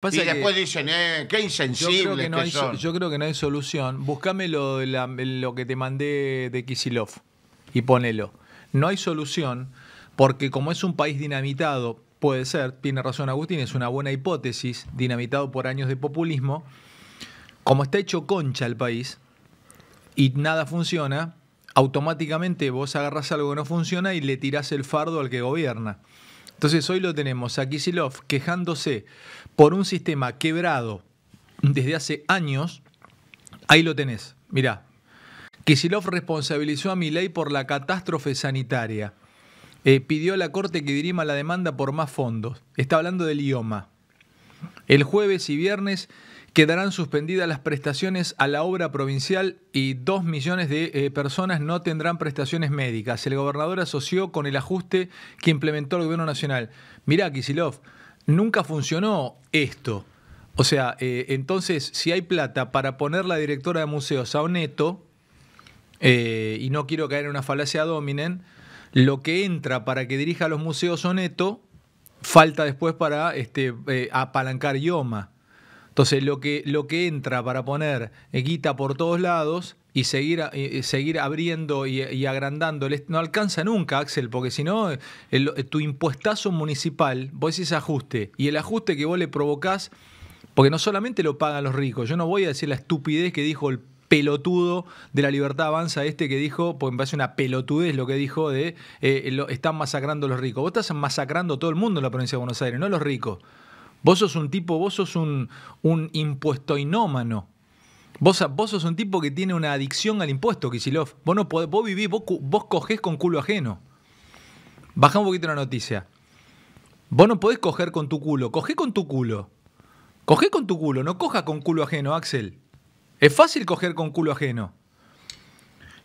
Pues y después dicen, eh, qué insensible yo creo que, no hay, Yo creo que no hay solución. Búscame lo, lo que te mandé de Kisilov y ponelo. No hay solución porque como es un país dinamitado, puede ser, tiene razón Agustín, es una buena hipótesis, dinamitado por años de populismo, como está hecho concha el país y nada funciona, automáticamente vos agarrás algo que no funciona y le tirás el fardo al que gobierna. Entonces hoy lo tenemos a Kisilov quejándose por un sistema quebrado desde hace años, ahí lo tenés. Mirá, Kisilov responsabilizó a Milei por la catástrofe sanitaria. Eh, pidió a la Corte que dirima la demanda por más fondos. Está hablando del IOMA. El jueves y viernes quedarán suspendidas las prestaciones a la obra provincial y dos millones de eh, personas no tendrán prestaciones médicas. El gobernador asoció con el ajuste que implementó el gobierno nacional. Mirá, Kisilov, nunca funcionó esto. O sea, eh, entonces, si hay plata para poner la directora de museos a Oneto, eh, y no quiero caer en una falacia dominen, lo que entra para que dirija los museos Oneto falta después para este, eh, apalancar Ioma. Entonces, lo que, lo que entra para poner guita por todos lados y seguir, seguir abriendo y, agrandándole. No alcanza nunca, Axel, porque si no, tu impuestazo municipal, vos decís ajuste, y el ajuste que vos le provocás, porque no solamente lo pagan los ricos, yo no voy a decir la estupidez que dijo el pelotudo de la libertad avanza este que dijo, porque me parece una pelotudez lo que dijo de eh, lo, están masacrando a los ricos. Vos estás masacrando a todo el mundo en la provincia de Buenos Aires, no a los ricos. Vos sos un tipo, vos sos un, un impuestoinómano Vos, sos un tipo que tiene una adicción al impuesto, Kisilov. Vos, no vos vivís, vos, vos cogés con culo ajeno. Baja un poquito la noticia. Vos no podés coger con tu culo. Cogé con tu culo. Cogé con tu culo. No coja con culo ajeno, Axel. Es fácil coger con culo ajeno.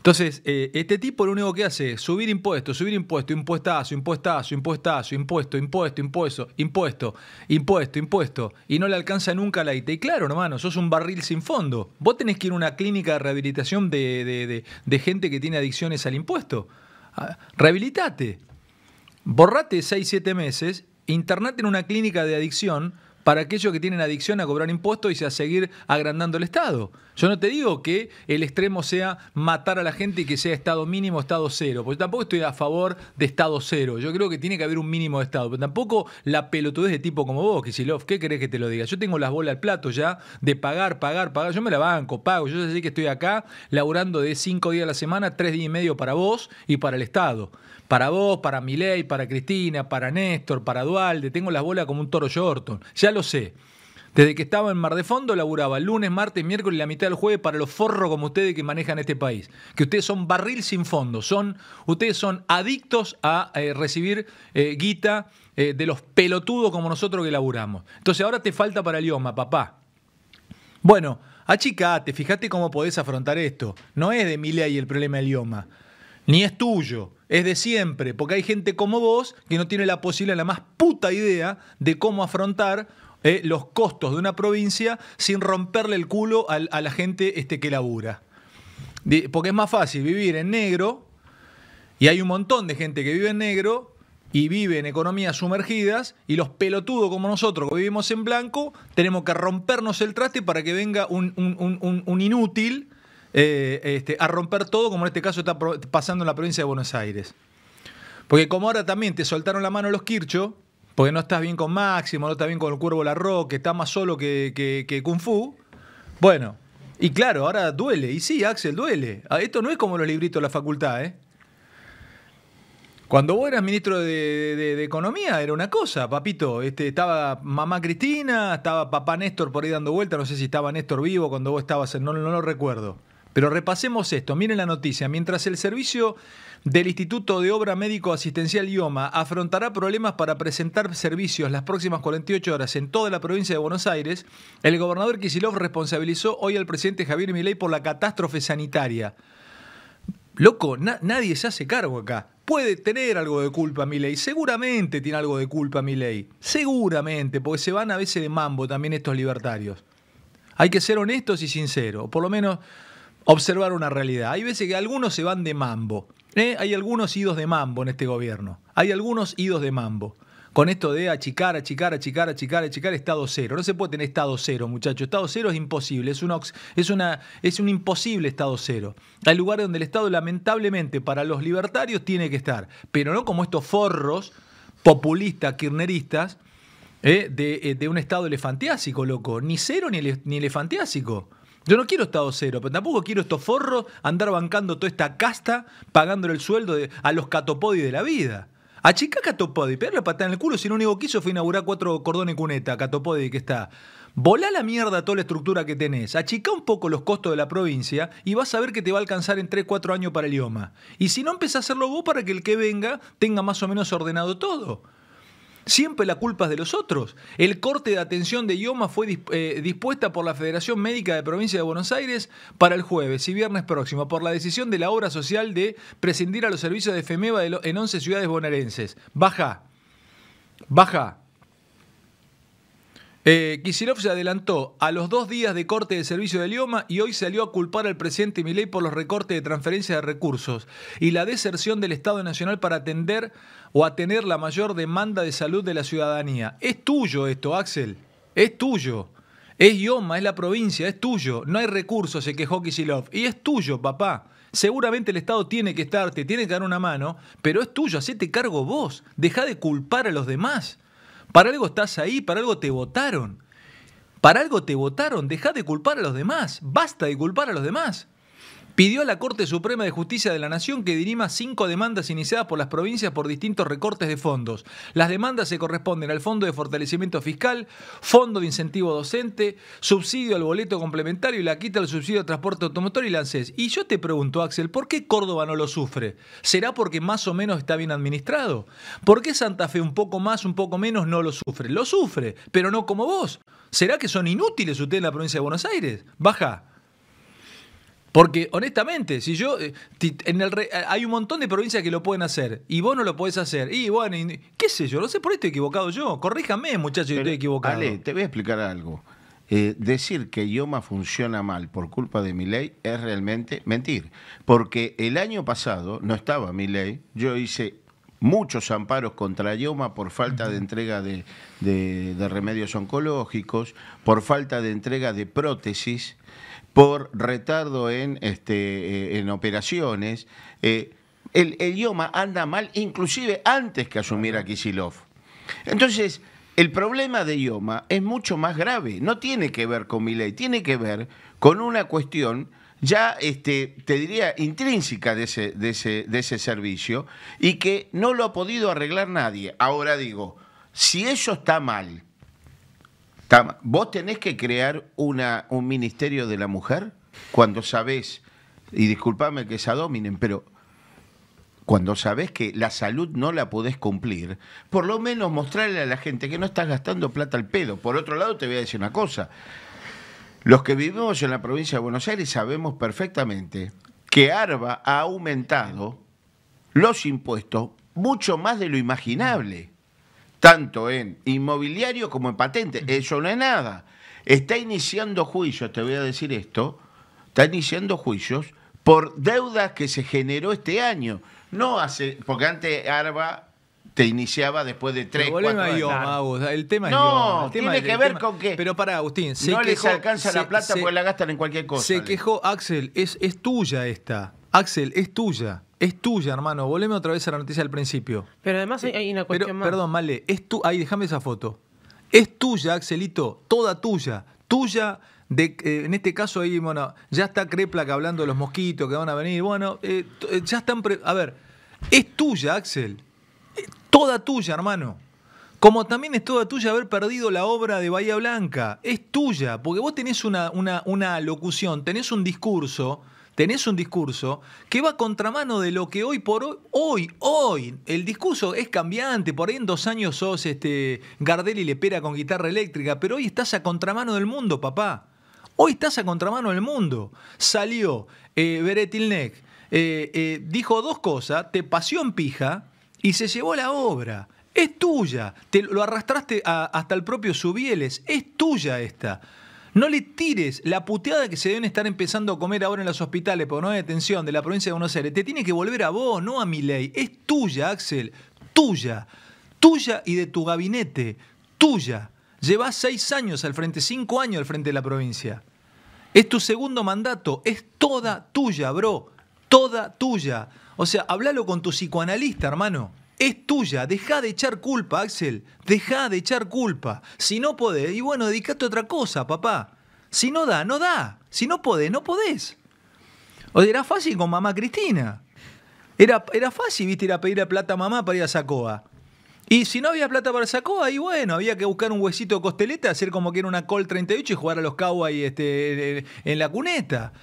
Entonces, eh, este tipo lo único que hace es subir impuestos, subir impuesto, impuestazo, impuestazo, impuestazo, impuesto, impuesto, impuesto, impuesto, impuesto, impuesto, y no le alcanza nunca la IT. Y claro, hermano, sos un barril sin fondo. Vos tenés que ir a una clínica de rehabilitación de, de, de, de gente que tiene adicciones al impuesto. Ah, rehabilitate. Borrate 6, 7 meses, internate en una clínica de adicción para aquellos que tienen adicción a cobrar impuestos y a seguir agrandando el Estado. Yo no te digo que el extremo sea matar a la gente y que sea Estado mínimo, Estado cero, porque tampoco estoy a favor de Estado cero. Yo creo que tiene que haber un mínimo de Estado, pero tampoco la pelotudez de tipo como vos, Kisilov, ¿qué querés que te lo diga? Yo tengo las bolas al plato ya de pagar, pagar, pagar. Yo me la banco, pago. Yo sé que estoy acá laburando de cinco días a la semana, tres días y medio para vos y para el Estado. Para vos, para Milei, para Cristina, para Néstor, para Dualde. Tengo las bolas como un toro Shorton lo sé. Desde que estaba en Mar de Fondo laburaba lunes, martes, miércoles y la mitad del jueves para los forros como ustedes que manejan este país. Que ustedes son barril sin fondo, son, ustedes son adictos a eh, recibir eh, guita eh, de los pelotudos como nosotros que laburamos. Entonces ahora te falta para el idioma, papá. Bueno, achicate, fíjate cómo podés afrontar esto. No es de y el problema del idioma, ni es tuyo es de siempre, porque hay gente como vos que no tiene la posibilidad, la más puta idea de cómo afrontar eh, los costos de una provincia sin romperle el culo a, la gente este, que labura. porque es más fácil vivir en negro, y hay un montón de gente que vive en negro y vive en economías sumergidas, y los pelotudos como nosotros que vivimos en blanco, tenemos que rompernos el traste para que venga un inútil eh, este, a romper todo, como en este caso está pasando en la provincia de Buenos Aires. Porque como ahora también te soltaron la mano los Kircho, porque no estás bien con Máximo, no estás bien con el Cuervo Larro, que está más solo que, Kung Fu, bueno, y claro, ahora duele. Y sí, Axel, duele. Ah, esto no es como los libritos de la facultad, ¿eh? Cuando vos eras ministro de, Economía era una cosa, papito. Este, estaba mamá Cristina, estaba papá Néstor por ahí dando vueltas No sé si estaba Néstor vivo cuando vos estabas, no, no lo recuerdo. Pero repasemos esto, miren la noticia. Mientras el servicio del Instituto de Obra Médico Asistencial IOMA afrontará problemas para presentar servicios las próximas 48 horas en toda la provincia de Buenos Aires, el gobernador Kisilov responsabilizó hoy al presidente Javier Milei por la catástrofe sanitaria. Loco, nadie se hace cargo acá. Puede tener algo de culpa Milei, seguramente tiene algo de culpa Milei, seguramente, porque se van a veces de mambo también estos libertarios. Hay que ser honestos y sinceros, por lo menos observar una realidad. Hay veces que algunos se van de mambo. ¿eh? Hay algunos idos de mambo en este gobierno. Hay algunos idos de mambo. Con esto de achicar, achicar, achicar, achicar, achicar, estado cero. No se puede tener estado cero, muchachos. Estado cero es imposible. Es, es, una, es un imposible estado cero. Hay lugares donde el Estado, lamentablemente, para los libertarios tiene que estar. Pero no como estos forros populistas, kirneristas, ¿eh? de, eh, de, un Estado elefantiásico, loco. Ni cero ni, ni elefantiásico. Yo no quiero Estado cero, pero tampoco quiero estos forros andar bancando toda esta casta, pagándole el sueldo a los catopodi de la vida. A chica Catopodi, la patada en el culo si lo único que hizo fue inaugurar cuatro cordones cuneta, Catopodi que está. Volá la mierda toda la estructura que tenés, achica un poco los costos de la provincia y vas a ver que te va a alcanzar en 3, 4 años para el IOMA. Y si no, empecé a hacerlo vos para que el que venga tenga más o menos ordenado todo. Siempre la culpa es de los otros. El corte de atención de IOMA fue eh, dispuesta por la Federación Médica de Provincia de Buenos Aires para el jueves y viernes próximo por la decisión de la obra social de prescindir a los servicios de FEMEVA en 11 ciudades bonaerenses. Baja. Baja. Eh, se adelantó a los dos días de corte de servicio de IOMA y hoy salió a culpar al presidente Milei por los recortes de transferencia de recursos y la deserción del Estado Nacional para atender o atender la mayor demanda de salud de la ciudadanía. Es tuyo esto, Axel. Es tuyo. Es IOMA, es la provincia, es tuyo. No hay recursos, se quejó Kisilov. Y es tuyo, papá. Seguramente el Estado tiene que estarte, tiene que dar una mano, pero es tuyo, hacete cargo vos. Deja de culpar a los demás. Para algo estás ahí, para algo te votaron. Para algo te votaron, deja de culpar a los demás, basta de culpar a los demás pidió a la Corte Suprema de Justicia de la Nación que dirima cinco demandas iniciadas por las provincias por distintos recortes de fondos. Las demandas se corresponden al Fondo de Fortalecimiento Fiscal, Fondo de Incentivo Docente, Subsidio al Boleto Complementario y la quita del Subsidio de Transporte Automotor y la Y yo te pregunto, Axel, ¿por qué Córdoba no lo sufre? ¿Será porque más o menos está bien administrado? ¿Por qué Santa Fe un poco más, un poco menos no lo sufre? Lo sufre, pero no como vos. ¿Será que son inútiles ustedes en la provincia de Buenos Aires? Baja. Porque honestamente, si yo eh, en el hay un montón de provincias que lo pueden hacer y vos no lo podés hacer. Y bueno, qué sé yo, no sé por esto estoy equivocado yo. Corríjame, muchacho, que estoy equivocado. Ale, te voy a explicar algo. Eh, decir que IOMA funciona mal por culpa de mi ley es realmente mentir. Porque el año pasado no estaba mi ley, yo hice muchos amparos contra IOMA por falta de entrega de remedios oncológicos, por falta de entrega de prótesis por retardo en, este, eh, en operaciones. Eh, el, idioma anda mal inclusive antes que asumiera Kisilov. Entonces, el problema de idioma es mucho más grave, no tiene que ver con mi ley, tiene que ver con una cuestión ya, este, te diría, intrínseca de ese, de, ese, de ese servicio y que no lo ha podido arreglar nadie. Ahora digo, si eso está mal, ¿Vos tenés que crear una, un ministerio de la mujer cuando sabés, y discúlpame que se dominen, pero cuando sabés que la salud no la podés cumplir, por lo menos mostrarle a la gente que no estás gastando plata al pedo. Por otro lado, te voy a decir una cosa. Los que vivimos en la provincia de Buenos Aires sabemos perfectamente que ARBA ha aumentado los impuestos mucho más de lo imaginable tanto en inmobiliario como en patente. Eso no es nada. Está iniciando juicios, te voy a decir esto, está iniciando juicios por deudas que se generó este año. No hace, porque antes Arba te iniciaba después de tres, cuatro años. el tema no, El tema tiene que ver con que... Pero para Agustín, se No les alcanza la plata porque la gastan en cualquier cosa. Se quejó Axel, es, es tuya esta. Axel, es tuya. Es tuya, hermano. Volvemos otra vez a la noticia del principio. Pero además hay, una cuestión más. Perdón, Male, es tu... Ahí, déjame esa foto. Es tuya, Axelito, toda tuya. Tuya, de, eh, en este caso ahí, bueno, ya está que hablando de los mosquitos que van a venir. Bueno, eh, eh, ya están... a ver, es tuya, Axel. toda tuya, hermano. Como también es toda tuya haber perdido la obra de Bahía Blanca. Es tuya, porque vos tenés una, una, una locución, tenés un discurso tenés un discurso que va a contramano de lo que hoy por hoy, hoy, hoy, el discurso es cambiante, por ahí en dos años sos este, Gardel y Lepera con guitarra eléctrica, pero hoy estás a contramano del mundo, papá. Hoy estás a contramano del mundo. Salió eh, Beretilnek, eh, eh, dijo dos cosas, te paseó en pija y se llevó la obra. Es tuya. Te lo arrastraste hasta el propio Subieles. Es tuya esta. No le tires la puteada que se deben estar empezando a comer ahora en los hospitales por no detención de la provincia de Buenos Aires. Te tiene que volver a vos, no a mi ley. Es tuya, Axel. Tuya. Tuya y de tu gabinete. Tuya. Llevas seis años al frente, cinco años al frente de la provincia. Es tu segundo mandato. Es toda tuya, bro. Toda tuya. O sea, hablalo con tu psicoanalista, hermano es tuya. Deja de echar culpa, Axel. Deja de echar culpa. Si no podés, y bueno, dedicaste a otra cosa, papá. Si no da, no da. Si no podés, no podés. O era fácil con mamá Cristina. Era, era fácil, viste, ir a pedir plata a mamá para ir a Sacoa. Y si no había plata para Sacoa, y bueno, había que buscar un huesito de costeleta, hacer como que era una Col 38 y jugar a los Cowboys este, en la cuneta.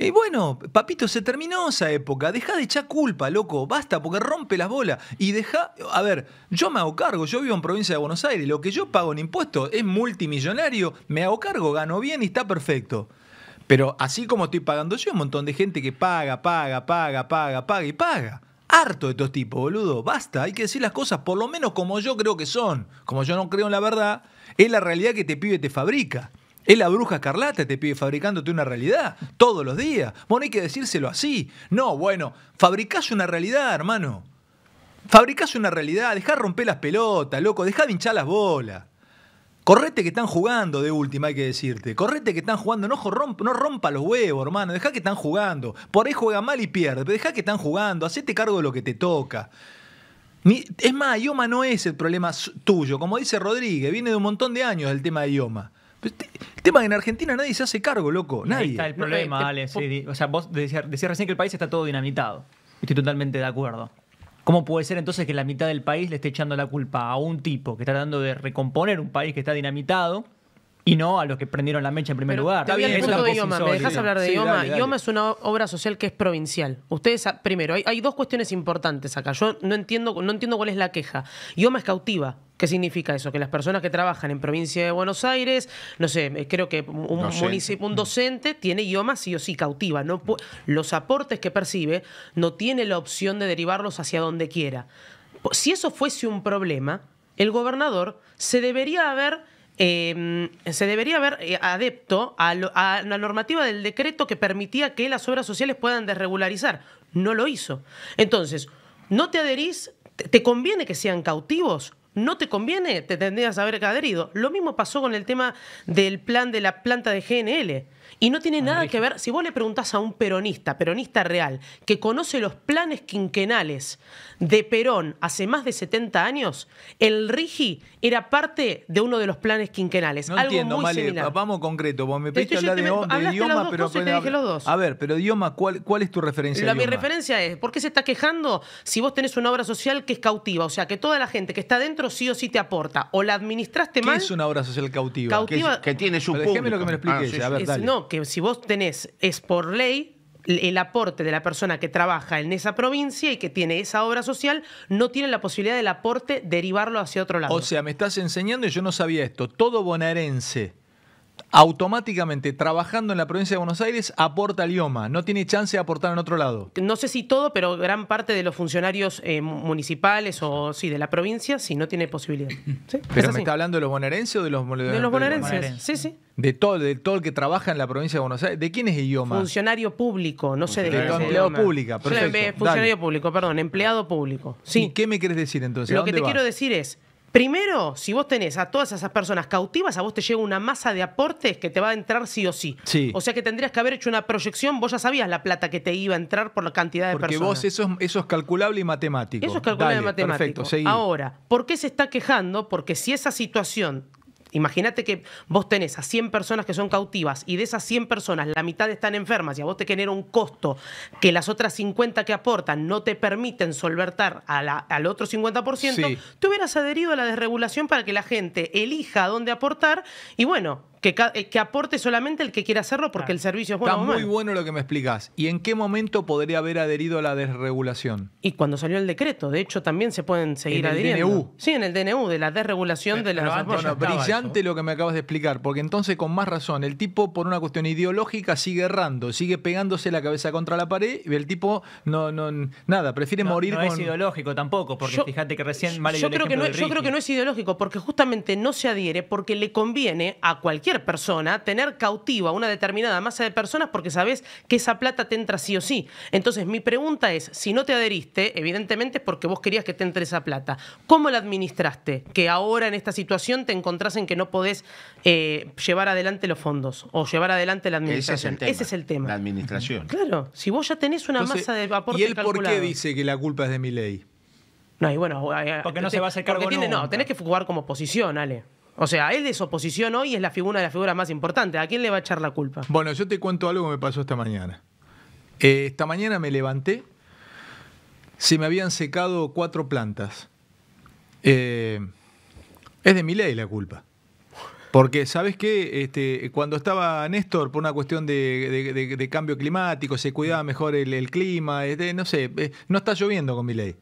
Y bueno, papito, se terminó esa época. Deja de echar culpa, loco. Basta, porque rompe las bolas. Y deja. A ver, yo me hago cargo. Yo vivo en provincia de Buenos Aires. Lo que yo pago en impuestos es multimillonario. Me hago cargo, gano bien y está perfecto. Pero así como estoy pagando yo, un montón de gente que paga, paga, paga, paga, paga y paga. Harto de estos tipos, boludo. Basta, hay que decir las cosas por lo menos como yo creo que son. Como yo no creo en la verdad, es la realidad que te este pibe te fabrica. Es la bruja escarlata te este pide fabricándote una realidad todos los días. Bueno, hay que decírselo así. No, bueno, fabricás una realidad, hermano. Fabricás una realidad, dejá romper las pelotas, loco, Deja de hinchar las bolas. Correte que están jugando de última, hay que decirte. Correte que están jugando, no rompa, los huevos, hermano. Deja que están jugando. Por ahí juega mal y pierde, pero dejá que están jugando. Hacete cargo de lo que te toca. Ni, es más, Ioma no es el problema tuyo. Como dice Rodríguez, viene de un montón de años el tema de Ioma. Pues, el tema que en Argentina nadie se hace cargo, loco. Nadie. Ahí está el problema, eh, Ale. Eh, o sea, vos decías, recién que el país está todo dinamitado. Estoy totalmente de acuerdo. ¿Cómo puede ser entonces que la mitad del país le esté echando la culpa a un tipo que está tratando de recomponer un país que está dinamitado? y no a los que prendieron la mecha en primer lugar. Está bien, de me dejas hablar de IOMA. idioma. es una obra social que es provincial. Ustedes, ah, primero, hay, dos cuestiones importantes acá. Yo no entiendo, no entiendo cuál es la queja. IOMA es cautiva. ¿Qué significa eso? Que las personas que trabajan en provincia de Buenos Aires, no sé, eh, creo que un, municipio, un docente tiene idioma sí o sí cautiva. los aportes que percibe no tiene la opción de derivarlos hacia donde quiera. Si eso fuese un problema, el gobernador se debería haber Em, se debería haber eh, adepto a, la normativa del decreto que permitía que las obras sociales puedan desregularizar. No lo hizo. Entonces, no te adherís, te conviene que sean cautivos, no te conviene, te tendrías a haber adherido. Lo mismo pasó con el tema del plan de la planta de GNL. Y no tiene nada que ver, si vos le preguntás a un peronista, peronista real, que conoce los planes quinquenales de Perón hace más de 70 años, el RIGI era parte de uno de los planes quinquenales. algo entiendo, muy vamos concreto, vos me pediste hablar de, idioma, pero... A ver, pero idioma, ¿cuál, cuál es tu referencia? La, mi referencia es, ¿por qué se está quejando si vos tenés una obra social que es cautiva? O sea, que toda la gente que está dentro sí o sí te aporta. O la administraste ¿Qué es una obra social cautiva? cautiva que, tiene su público. a ver, dale. No, que si vos tenés, es por ley, el aporte de la persona que trabaja en esa provincia y que tiene esa obra social, no tiene la posibilidad del aporte derivarlo hacia otro lado. O sea, me estás enseñando y yo no sabía esto. Todo bonaerense automáticamente trabajando en la provincia de Buenos Aires aporta el IOMA, no tiene chance de aportar en otro lado. No sé si todo, pero gran parte de los funcionarios eh, municipales o sí, de la provincia, sí, no tiene posibilidad. ¿Pero me está hablando de los bonaerenses o de los De, de los bonaerenses, sí, sí. De todo, de todo el que trabaja en la provincia de Buenos Aires. ¿De quién es idioma? Funcionario público, no sé de qué. Empleado público, perfecto. Funcionario público, perdón, empleado público. Sí. ¿Y qué me quieres decir entonces? Lo que te quiero decir es, Primero, si vos tenés a todas esas personas cautivas, a vos te llega una masa de aportes que te va a entrar sí o sí. O sea que tendrías que haber hecho una proyección, vos ya sabías la plata que te iba a entrar por la cantidad de personas. Porque vos eso es, calculable y matemático. Eso es calculable y matemático. Perfecto, Ahora, ¿por qué se está quejando? Porque si esa situación Imagínate que vos tenés a 100 personas que son cautivas y de esas 100 personas la mitad están enfermas y a vos te genera un costo que las otras 50 que aportan no te permiten solvertar al otro 50%, sí. te hubieras adherido a la desregulación para que la gente elija dónde aportar y bueno, eh, que, aporte solamente el que quiera hacerlo porque el servicio es bueno. Está muy bueno lo que me explicas. ¿Y en qué momento podría haber adherido a la desregulación? Y cuando salió el decreto. De hecho, también se pueden seguir ¿En adhiriendo. ¿En el DNU? Sí, en el DNU, de la desregulación de las Bueno, brillante lo que me acabas de explicar, porque entonces, con más razón, el tipo, por una cuestión ideológica, sigue errando, sigue pegándose la cabeza contra la pared y el tipo, no, no, nada, prefiere morir no es ideológico tampoco, porque fíjate que recién mal yo creo Yo creo que no es ideológico, porque justamente no se adhiere porque le conviene a cualquier persona, tener cautiva una determinada masa de personas porque sabes que esa plata te entra sí o sí. Entonces, mi pregunta es, si no te adheriste, evidentemente es porque vos querías que te entre esa plata. ¿Cómo la administraste? Que ahora en esta situación te encontrás en que no podés eh, llevar adelante los fondos o llevar adelante la administración. Ese es el tema. La administración. Claro, si vos ya tenés una masa de aporte ¿Y él por qué dice que la culpa es de mi ley? No, y bueno, eh, porque no se va a hacer cargo. Tiene, no, tenés que jugar como oposición, Ale. O sea, él de su oposición hoy es la figura de la figura más importante. ¿A quién le va a echar la culpa? Bueno, yo te cuento algo que me pasó esta mañana. Eh, esta mañana me levanté, se me habían secado cuatro plantas. Eh, es de mi ley la culpa. Porque, ¿sabes qué? Este, cuando estaba Néstor, por una cuestión de, cambio climático, se cuidaba mejor el, clima, este, no sé, eh, no está lloviendo con mi ley.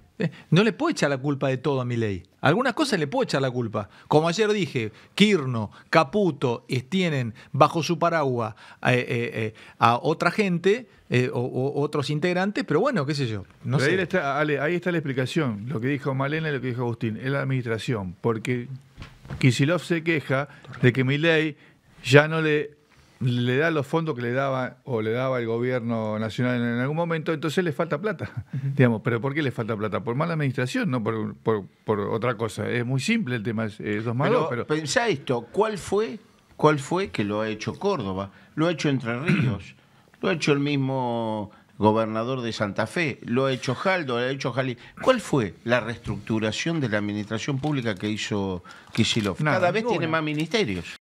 No le puedo echar la culpa de todo a mi ley. Algunas cosas le puedo echar la culpa. Como ayer dije, Kirno, Caputo tienen bajo su paraguas eh, eh, eh, a, otra gente o, otros integrantes, pero bueno, qué sé yo. Ahí, está, la explicación, lo que dijo Malena y lo que dijo Agustín, es la administración, porque Kisilov se queja de que mi ley ya no le le da los fondos que le daba o le daba el gobierno nacional en algún momento, entonces le falta plata. Digamos, pero ¿por qué le falta plata? Por mala administración, no por, por, otra cosa. Es muy simple el tema, es, malos. Pero, pensá esto, ¿cuál fue, ¿cuál fue que lo ha hecho Córdoba? Lo ha hecho Entre Ríos, lo ha hecho el mismo gobernador de Santa Fe, lo ha hecho Jaldo, lo ha hecho Jalí. ¿Cuál fue la reestructuración de la administración pública que hizo Kisilov? Cada vez tiene más ministerios.